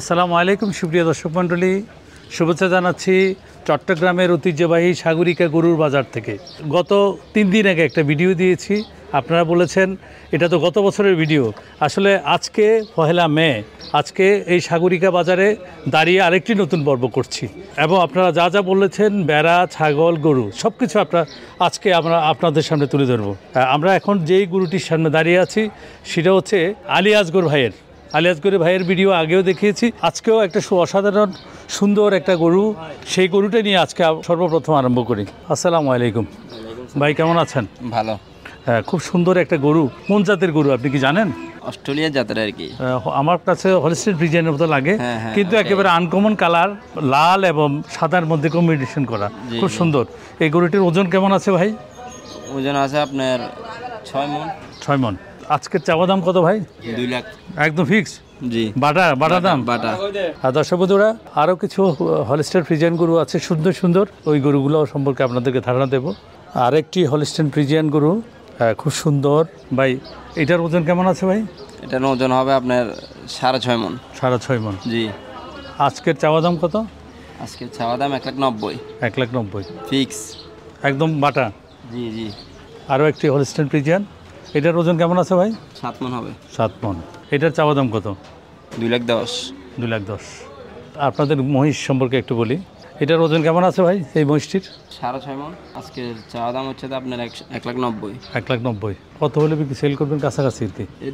আসসালামু আলাইকুম সুপ্রিয় দর্শক মণ্ডলী শুভেচ্ছা জানাচ্ছি চট্টগ্রামের ঐতিহ্যবাহী সাগরিকা গরুর বাজার থেকে গত তিন দিন আগে একটা ভিডিও দিয়েছি আপনারা বলেছেন এটা তো গত বছরের ভিডিও আসলে আজকে পহেলা মে আজকে এই সাগরিকা বাজারে দাঁড়িয়ে আরেকটি নতুন পর্ব করছি এবং আপনারা যা যা বলেছেন বেড়া ছাগল গরু সব কিছু আপনার আজকে আমরা আপনাদের সামনে তুলে ধরবো আমরা এখন যেই গরুটির সামনে দাঁড়িয়ে আছি সেটা হচ্ছে আলিয়াজ গরু ভাইয়ের আলিয়াজ ভাইয়ের ভিডিও আগেও দেখিয়েছি আজকেও একটা অসাধারণ সুন্দর একটা গরু সেই গরুটা নিয়ে আজকে সর্বপ্রথম আরম্ভ করি আসসালামু আলাইকুম ভাই কেমন আছেন ভালো হ্যাঁ খুব সুন্দর একটা গরু কোন জাতের গরু আপনি কি জানেন অস্ট্রেলিয়া জাতের আর কি আমার কাছে হলিস্টেড ব্রিজের মতো লাগে হ্যাঁ, হ্যাঁ, কিন্তু একেবারে আনকমন কালার লাল এবং সাদার মধ্যে কম্বিনেশন করা খুব সুন্দর এই গরুটির ওজন কেমন আছে ভাই ওজন আছে আপনার ছয় মন ছয় মন আজকের চাওয়া দাম কত ভাই দুই লাখ একদম ফিক্স জি বাটা বাটা দাম বাটা আর দর্শক বন্ধুরা আরও কিছু হলস্টেন ফ্রিজিয়ান গরু আছে সুন্দর সুন্দর ওই গরুগুলো সম্পর্কে আপনাদেরকে ধারণা দেবো আরেকটি হলস্টেন ফ্রিজিয়ান গরু হ্যাঁ, খুব সুন্দর ভাই এটার ওজন কেমন আছে ভাই এটার ওজন হবে আপনার সাড়ে ছয় মন সাড়ে ছয় মন জি আজকের চাওয়া দাম কত আজকের চাওয়া দাম এক লাখ নব্বই এক লাখ নব্বই ফিক্স একদম বাটা জি জি আরও একটি হলস্টেন ফ্রিজিয়ান এটার ওজন কেমন আছে ভাই সাত মন হবে সাত মন এটার চাওয়া দাম কত দুই লাখ দশ দুই লাখ দশ আপনাদের মহিষ সম্পর্কে একটু বলি এটার ওজন কেমন আছে ভাই এই মহিষটির সাড়ে ছয় মন আজকে চাওয়া দাম হচ্ছে আপনার এক লাখ নব্বই এক লাখ নব্বই কত হলে সেল করবেন কাছাকাছি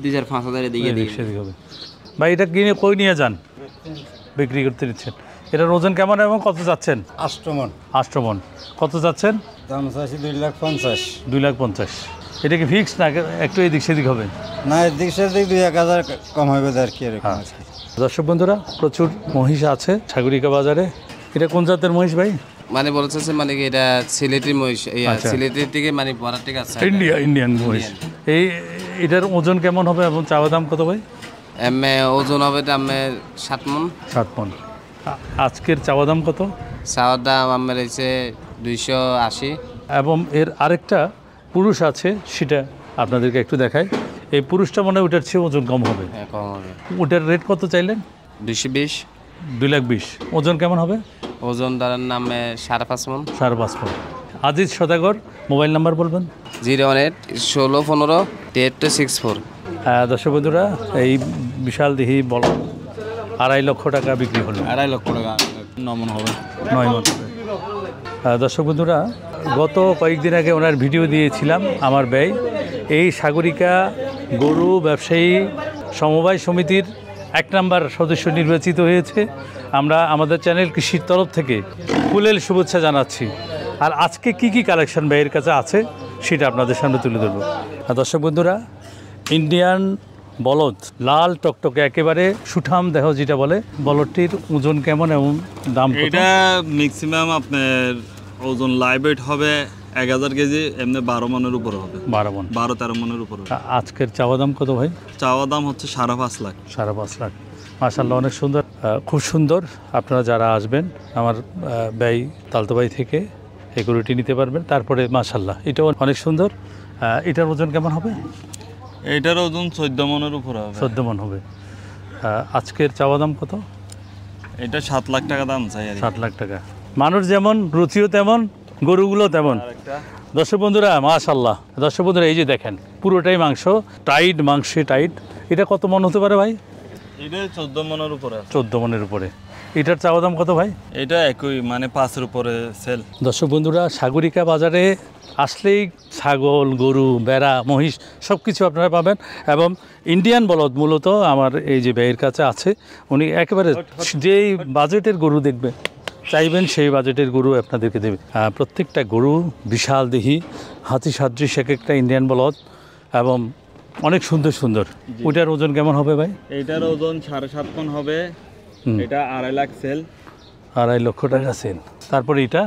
দুই হাজার পাঁচ হাজারের দিকে সেদিকে হবে ভাই এটা কিনে কই নিয়ে যান বিক্রি করতে দিচ্ছেন এটার ওজন কেমন এবং কত যাচ্ছেন আষ্টমন আষ্টমন কত যাচ্ছেন দাম চাষি দুই লাখ পঞ্চাশ দুই লাখ পঞ্চাশ এটা কি ফিক্স না একটু এদিক সেদিক হবে না এদিক সেদিক দুই এক হাজার কম হবে আর কি এরকম হ্যাঁ। দর্শক বন্ধুরা প্রচুর মহিষ আছে ছাগুরিকা বাজারে এটা কোন জাতের মহিষ ভাই মানে বলতেছে মানে এটা সিলেটি মহিষ এই হ্যাঁ, আচ্ছা। সিলেটির থেকে মানে বরার থেকে আছে ইন্ডিয়া ইন্ডিয়ান মহিষ এই এটার ওজন কেমন হবে এবং চাওয়া দাম কত ভাই এমএ ওজন হবে এমএ সাত মন সাত মন আজকের চাওয়া দাম কত চা দাম আমার রয়েছে দুইশো আশি এবং এর আরেকটা পুরুষ আছে সেটা আপনাদেরকে একটু দেখায় এই পুরুষটা মনে হয় ওটার চেয়ে ওজন কম হবে হ্যাঁ, ওটার রেট কত চাইলেন দুইশো বিশ দুই লাখ বিশ ওজন কেমন হবে ওজন দাঁড়ার নামে সাড়ে পাঁচ মন সাড়ে পাঁচ মন আজিজ সদাগর মোবাইল নাম্বার বলবেন জিরো ওয়ান এইট ষোলো পনেরো তেয়াত্তর সিক্স ফোর দর্শক বন্ধুরা এই বিশাল দেহি বল আড়াই লক্ষ টাকা বিক্রি হলো আড়াই লক্ষ টাকা নমন হবে নয় মন দর্শক বন্ধুরা গত কয়েকদিন আগে ওনার ভিডিও দিয়েছিলাম আমার ব্যয় এই সাগরিকা গরু ব্যবসায়ী সমবায় সমিতির এক নাম্বার সদস্য নির্বাচিত হয়েছে আমরা আমাদের চ্যানেল কৃষির তরফ থেকে কুলেল শুভেচ্ছা জানাচ্ছি আর আজকে কি কি কালেকশন ব্যয়ের কাছে আছে সেটা আপনাদের সামনে তুলে ধরব আর দর্শক বন্ধুরা ইন্ডিয়ান বলদ লাল টকটকে একেবারে সুঠাম দেহ যেটা বলে বলদটির ওজন কেমন এবং দাম এটা ম্যাক্সিমাম আপনার ওজন লাইভ ওয়েট হবে এক হাজার কেজি এমনি বারো মনের উপরে হবে বারো মন বারো তেরো মনের উপরে আজকের চাওয়া দাম কত ভাই চাওয়া দাম হচ্ছে সাড়ে পাঁচ লাখ সাড়ে পাঁচ লাখ মাসাল্লাহ অনেক সুন্দর খুব সুন্দর আপনারা যারা আসবেন আমার ব্যয় তালতোবাই থেকে সিকিউরিটি নিতে পারবেন তারপরে মাসাল্লাহ এটাও অনেক সুন্দর এটার ওজন কেমন হবে এটার ওজন চোদ্দ মনের উপরে হবে চোদ্দ মন হবে আজকের চাওয়া দাম কত এটা সাত লাখ টাকা দাম চাই সাত লাখ টাকা মানুষ যেমন রুচিও তেমন গরুগুলো তেমন দর্শক বন্ধুরা মাশাল্লাহ দর্শক বন্ধুরা এই যে দেখেন পুরোটাই মাংস টাইট মাংসে টাইট এটা কত মন হতে পারে ভাই এটা চোদ্দ মনের উপরে চোদ্দ মনের উপরে এটার চাওয়া দাম কত ভাই এটা একই মানে পাঁচের উপরে সেল দর্শক বন্ধুরা সাগরিকা বাজারে আসলেই ছাগল গরু বেড়া মহিষ সব কিছু আপনারা পাবেন এবং ইন্ডিয়ান বলদ মূলত আমার এই যে ব্যয়ের কাছে আছে উনি একেবারে যেই বাজেটের গরু দেখবে চাইবেন সেই বাজেটের গরু আপনাদেরকে দেবে প্রত্যেকটা গরু বিশাল দেহি হাতি সাদৃশ এক একটা ইন্ডিয়ান বলদ এবং অনেক সুন্দর সুন্দর ওইটার ওজন কেমন হবে ভাই এটার ওজন সাড়ে সাত টন হবে এটা আড়াই লাখ সেল আড়াই লক্ষ টাকা সেল তারপরে এটা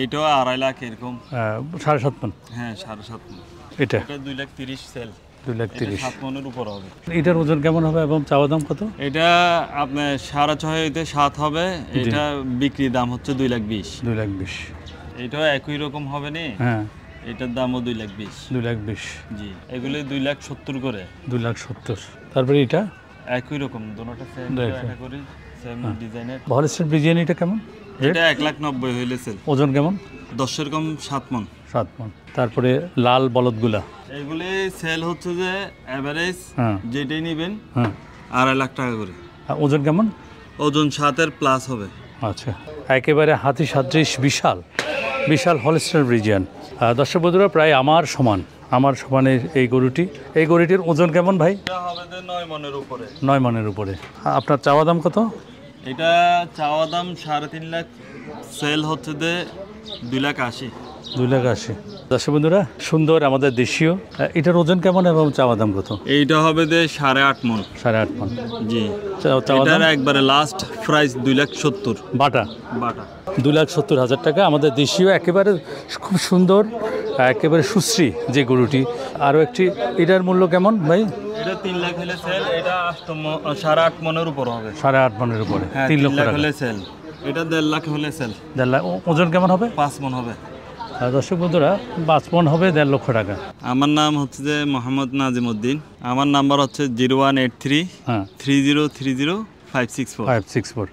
এইটাও আড়াই লাখ এরকম সাড়ে সাত টন হ্যাঁ সাড়ে সাত এটা দুই লাখ তিরিশ সেল দুই লাখ তিরিশ মনের উপর হবে এটার ওজন কেমন হবে এবং চাওয়া দাম কত এটা আপনার সাড়ে ছয় সাত হবে এটা বিক্রি দাম হচ্ছে দুই লাখ বিশ দুই লাখ বিশ এটাও একই রকম হবে না হ্যাঁ এটার দামও দুই লাখ বিশ দুই লাখ বিশ জি এগুলো দুই লাখ সত্তর করে দুই লাখ সত্তর তারপরে এটা একই রকম দুটোটা ডিজাইনের হ্যাঁ। ভালো বিরিয়ানিটা কেমন এটা এক লাখ নব্বই হইলে ওজন কেমন দশের কম সাত মন সাত মন তারপরে লাল বলদগুলা এগুলি সেল হচ্ছে যে অ্যাভারেজ যেটাই নেবেন হ্যাঁ। আড়াই লাখ টাকা করে ওজন কেমন ওজন সাতের প্লাস হবে আচ্ছা একেবারে হাতি সাদৃশ বিশাল বিশাল হলস্টার রিজিয়ান দর্শক বন্ধুরা প্রায় আমার সমান আমার সমানে এই গরুটি এই গরুটির ওজন কেমন ভাই নয় মনের উপরে নয় মনের উপরে আপনার চাওয়া দাম কত এটা চাওয়া দাম সাড়ে তিন লাখ সেল হচ্ছে যে দুই লাখ আশি দুই লাখ আশি দর্শক বন্ধুরা সুন্দর আমাদের দেশীয় এটার ওজন কেমন এবং চাওয়া দাম কত এইটা হবে যে সাড়ে আট মন সাড়ে আট মন জি এটার একবারে লাস্ট প্রাইস দুই লাখ সত্তর বাটা বাটা দু লাখ সত্তর হাজার টাকা আমাদের দেশীয় একেবারে খুব সুন্দর একেবারে সুশ্রী যে গরুটি আরও একটি এটার মূল্য কেমন ভাই এটা তিন লাখ হলে সেল এটা সাড়ে আট মনের উপর হবে সাড়ে আট মনের উপরে হ্যাঁ, তিন লাখ হলে সেল এটা দেড় লাখ হলে সেল দেড় লাখ ওজন কেমন হবে পাঁচ মন হবে দর্শক বন্ধুরা বাঁচপন হবে দেড় লক্ষ টাকা আমার নাম হচ্ছে যে মোহাম্মদ নাজিম উদ্দিন আমার নাম্বার হচ্ছে জিরো ওয়ান এইট থ্রি হ্যাঁ। Three zero three zero five six four five six four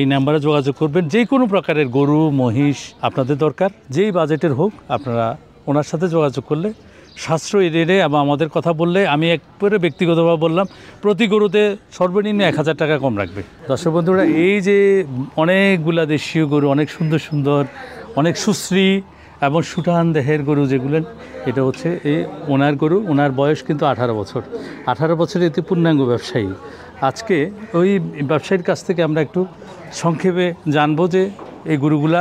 এই নাম্বারে যোগাযোগ করবেন যে কোনো প্রকারের গরু মহিষ আপনাদের দরকার যেই বাজেটের হোক আপনারা ওনার সাথে যোগাযোগ করলে সাশ্রয়ী রেটে এবং আমাদের কথা বললে আমি একবারে ব্যক্তিগতভাবে বললাম প্রতি গরুতে সর্বনিম্ন এক হাজার টাকা কম রাখবে দর্শক বন্ধুরা এই যে অনেকগুলা দেশীয় গরু অনেক সুন্দর সুন্দর অনেক সুশ্রী এবং সুটান দেহের গরু যেগুলো এটা হচ্ছে এই ওনার গরু ওনার বয়স কিন্তু আঠারো বছর আঠারো বছর এতে পূর্ণাঙ্গ ব্যবসায়ী আজকে ওই ব্যবসায়ীর কাছ থেকে আমরা একটু সংক্ষেপে জানবো যে এই গরুগুলা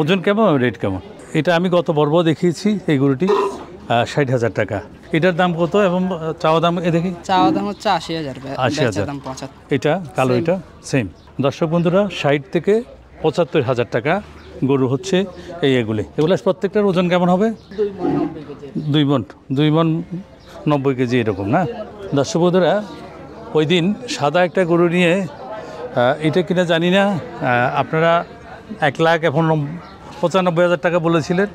ওজন কেমন রেট কেমন এটা আমি গত পর্ব দেখিয়েছি এই গরুটি ষাট হাজার টাকা এটার দাম কত এবং চাওয়া দাম এ দেখি চাওয়া দাম হচ্ছে আশি হাজার আশি হাজার এটা কালো এটা সেম দর্শক বন্ধুরা ষাট থেকে পঁচাত্তর হাজার টাকা গরু হচ্ছে এই এগুলি এগুলো প্রত্যেকটার ওজন কেমন হবে দুই মন দুই মন নব্বই কেজি এরকম না দর্শক ওই দিন সাদা একটা গরু নিয়ে এটা কিনা জানি না আপনারা এক লাখ এখন পঁচানব্বই হাজার টাকা বলেছিলেন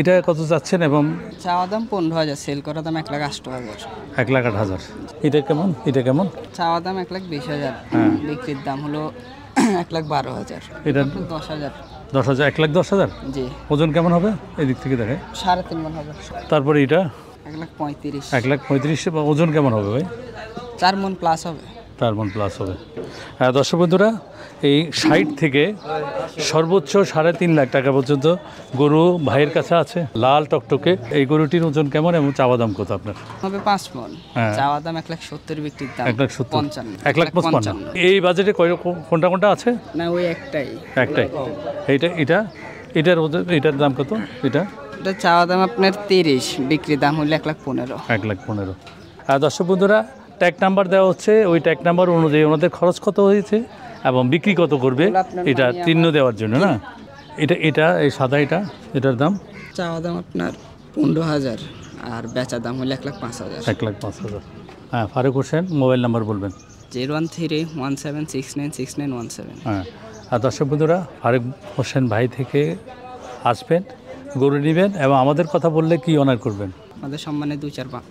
এটা কত যাচ্ছেন এবং চাওয়া দাম পনেরো হাজার সেল করা দাম এক লাখ আট হাজার এক লাখ আট হাজার এটা কেমন এটা কেমন চাওয়া দাম এক লাখ বিশ হাজার হ্যাঁ। বিক্রির দাম হলো এক লাখ বারো হাজার এটা দশ হাজার দশ হাজার এক লাখ দশ হাজার জি ওজন কেমন হবে এই থেকে দেখে সাড়ে তিন মন হবে তারপরে এটা এক লাখ পঁয়ত্রিশ এক লাখ পঁয়ত্রিশ ওজন কেমন হবে ভাই চার মন প্লাস হবে চার মন প্লাস হবে দর্শক বন্ধুরা এই ষাট থেকে সর্বোচ্চ সাড়ে তিন লাখ টাকা পর্যন্ত গরু ভাইয়ের কাছে আছে লাল টকটকে এই গরুটির ওজন কেমন এবং চাওয়া দাম কত আপনার হবে পাঁচ মন হ্যাঁ। চাওয়া দাম এক লাখ সত্তর বিক্রির দাম এক লাখ সত্তর পঞ্চান্ন এক লাখ পঞ্চান্ন এই বাজেটে কয় কোনটা কোনটা আছে না ওই একটাই একটাই এইটা এটা এটার ওজন এটার দাম কত এটা এটা চাওয়া দাম আপনার তিরিশ বিক্রির দাম হলো এক লাখ পনেরো এক লাখ পনেরো আর দর্শক বন্ধুরা ট্যাগ নাম্বার দেওয়া হচ্ছে ওই ট্যাগ নাম্বার অনুযায়ী ওনাদের খরচ কত হয়েছে এবং বিক্রি কত করবে এটা তীর্ণ দেওয়ার জন্য না এটা এটা এই সাদা এটা এটার দাম চাওয়া দাম আপনার পনেরো হাজার আর বেচার দাম হলো এক লাখ পাঁচ হাজার এক লাখ পাঁচ হাজার হ্যাঁ ফারুক হোসেন মোবাইল নাম্বার বলবেন zero one three one seven six nine six nine one seven হ্যাঁ আর দর্শক বন্ধুরা ফারুক হোসেন ভাই থেকে আসবেন গরু নেবেন এবং আমাদের কথা বললে কি অনার করবেন আমাদের সম্মানে দু চার পাঁচ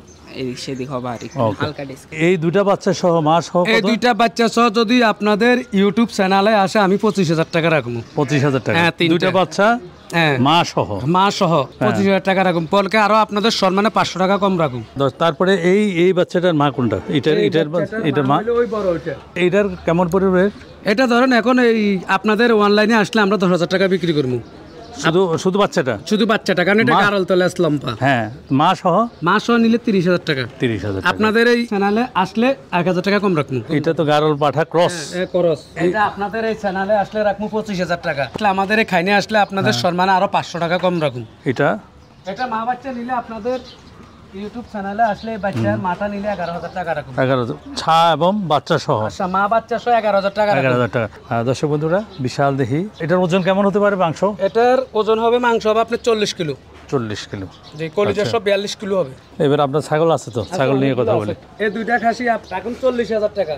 এই দুটা বাচ্চা সহ মা সহ এই দুইটা বাচ্চা সহ যদি আপনাদের ইউটিউব চ্যানেলে আসে আমি পঁচিশ হাজার টাকা রাখবো পঁচিশ হাজার টাকা হ্যাঁ, দুইটা বাচ্চা হ্যাঁ। মা সহ মা সহ হ্যাঁ। পঁচিশ হাজার টাকা রাখুন পলকে আরো আপনাদের সম্মানে পাঁচশো টাকা কম রাখুন তারপরে এই এই বাচ্চাটার মা কোনটা এটার কেমন পরিবেশ এটা ধরেন এখন এই আপনাদের অনলাইনে আসলে আমরা দশ হাজার টাকা বিক্রি করবো শুধু শুধু বাচ্চাটা শুধু বাচ্চাটা কারণ এটা গারল তো লেস হ্যাঁ মা সহ মা সহ নিলে তিরিশ হাজার টাকা তিরিশ হাজার আপনাদের এই চ্যানেলে আসলে এক হাজার টাকা কম রাখবো এটা তো গারল পাঠা ক্রস হ্যাঁ, হ্যাঁ, ক্রস এটা আপনাদের এই চ্যানেলে আসলে রাখবো পঁচিশ হাজার টাকা তাহলে আমাদের এই এখানে আসলে আপনাদের হ্যাঁ। সম্মান আরো পাঁচশো টাকা কম রাখুন এটা এটা মা বাচ্চা নিলে আপনাদের ইউটিউব চ্যানেলে আসলে বাচ্চা মাথা নিলে এগারো হাজার টাকা রাখুন এগারো ছা এবং বাচ্চা সহ আচ্ছা মা বাচ্চা সহ এগারো হাজার টাকা এগারো হাজার টাকা দর্শক বন্ধুরা বিশাল দেখি এটার ওজন কেমন হতে পারে মাংস এটার ওজন হবে মাংস হবে আপনার চল্লিশ কিলো চল্লিশ কিলো যে কলিজা আচ্ছা। সব বিয়াল্লিশ কিলো হবে এবার আপনার ছাগল আছে তো ছাগল নিয়ে কথা বলি এই দুইটা খাসি এখন চল্লিশ হাজার টাকা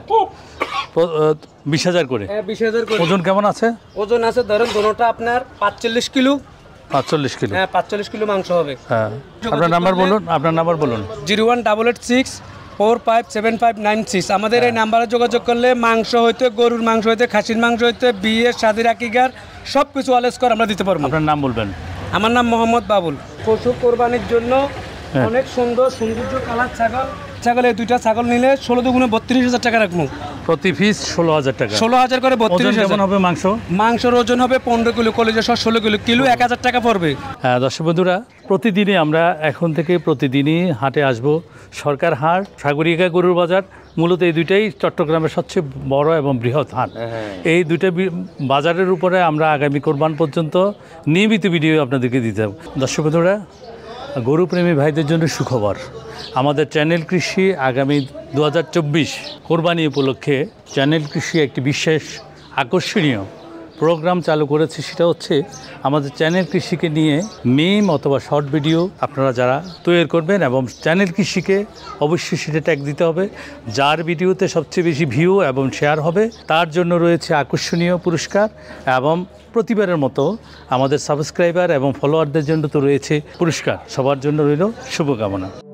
বিশ হাজার করে হ্যাঁ, বিশ হাজার ওজন কেমন আছে ওজন আছে ধরেন দোনোটা আপনার পাঁচচল্লিশ কিলো পাঁচচল্লিশ কিলো হ্যাঁ পাঁচচল্লিশ কিলো মাংস হবে হ্যাঁ আপনার নাম্বার বলুন আপনার নাম্বার বলুন zero one double eight six four five seven five nine six আমাদের এই হ্যাঁ। নাম্বারে যোগাযোগ করলে মাংস হইতে গরুর মাংস হইতে খাসির মাংস হইতে বিয়ে সাদির আকিগার সব কিছু অলেস করে আমরা দিতে পারবো আপনার নাম বলবেন আমার নাম মোহাম্মদ বাবুল পশু কোরবানির জন্য হ্যাঁ। অনেক সুন্দর সৌন্দর্য কালার ছাগল ছাগলে দুইটা ছাগল নিলে ষোলো দুগুণে বত্রিশ হাজার টাকা রাখবো প্রতি পিস ষোলো হাজার টাকা ষোলো হাজার করে বত্রিশ হাজার হবে মাংস মাংসর ওজন হবে পনেরো কিলো কলেজের সব ষোলো কিলো কিলো এক হাজার টাকা পড়বে হ্যাঁ দর্শক বন্ধুরা প্রতিদিনই আমরা এখন থেকে প্রতিদিনই হাটে আসব সরকার হাট সাগরিকা গরুর বাজার মূলত এই দুইটাই চট্টগ্রামের সবচেয়ে বড় এবং বৃহৎ হাট হ্যাঁ। এই দুইটা বাজারের উপরে আমরা আগামী কোরবান পর্যন্ত নিয়মিত ভিডিও আপনাদেরকে দিতে হবে দর্শক বন্ধুরা গরুপ্রেমী ভাইদের জন্য সুখবর আমাদের চ্যানেল কৃষি আগামী দু হাজার চব্বিশ কোরবানি উপলক্ষে চ্যানেল কৃষি একটি বিশেষ আকর্ষণীয় প্রোগ্রাম চালু করেছি সেটা হচ্ছে আমাদের চ্যানেল কৃষিকে নিয়ে মিম অথবা শর্ট ভিডিও আপনারা যারা তৈরি করবেন এবং চ্যানেল কৃষিকে অবশ্যই সেটা ট্যাগ দিতে হবে যার ভিডিওতে সবচেয়ে বেশি ভিউ এবং শেয়ার হবে তার জন্য রয়েছে আকর্ষণীয় পুরস্কার এবং প্রতিবারের মতো আমাদের সাবস্ক্রাইবার এবং ফলোয়ারদের জন্য তো রয়েছে পুরস্কার সবার জন্য রইল শুভকামনা